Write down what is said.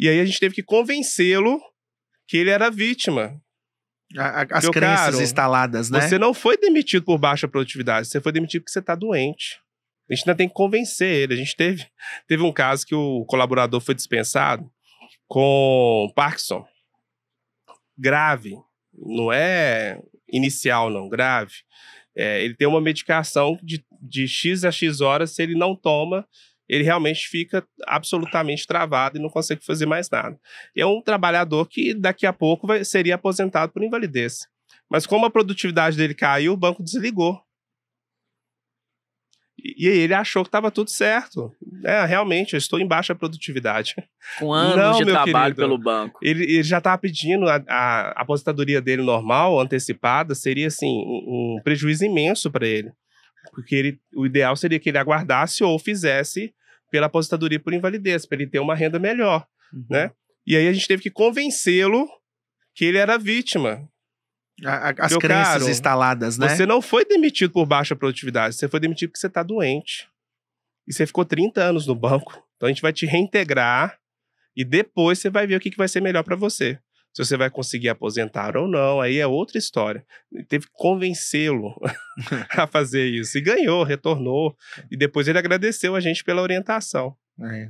E aí a gente teve que convencê-lo que ele era vítima. as crenças instaladas, né? Você não foi demitido por baixa produtividade, você foi demitido porque você está doente. A gente ainda tem que convencer ele. A gente teve, teve um caso que o colaborador foi dispensado com Parkinson. Grave. Não é inicial, não, grave. É, ele tem uma medicação de, de X a X horas, se ele não toma, ele realmente fica absolutamente travado e não consegue fazer mais nada. É um trabalhador que daqui a pouco vai, seria aposentado por invalidez. Mas como a produtividade dele caiu, o banco desligou. E, aí ele achou que estava tudo certo. É, realmente, eu estou em baixa produtividade. Com anos não, de trabalho querido, pelo banco. Ele, ele já estava pedindo a, a, aposentadoria dele normal, antecipada, seria assim, um, um prejuízo imenso para ele. Porque ele, o ideal seria que ele aguardasse ou fizesse pela aposentadoria por invalidez, para ele ter uma renda melhor, uhum. né? E aí a gente teve que convencê-lo que ele era vítima. A, a, as Meu crenças caro, instaladas, né? Você não foi demitido por baixa produtividade, você foi demitido porque você está doente. E você ficou 30 anos no banco. Então a gente vai te reintegrar e depois você vai ver o que, que vai ser melhor para você. Se você vai conseguir aposentar ou não, aí é outra história. teve que convencê-lo a fazer isso. E ganhou, retornou. E depois ele agradeceu a gente pela orientação. É.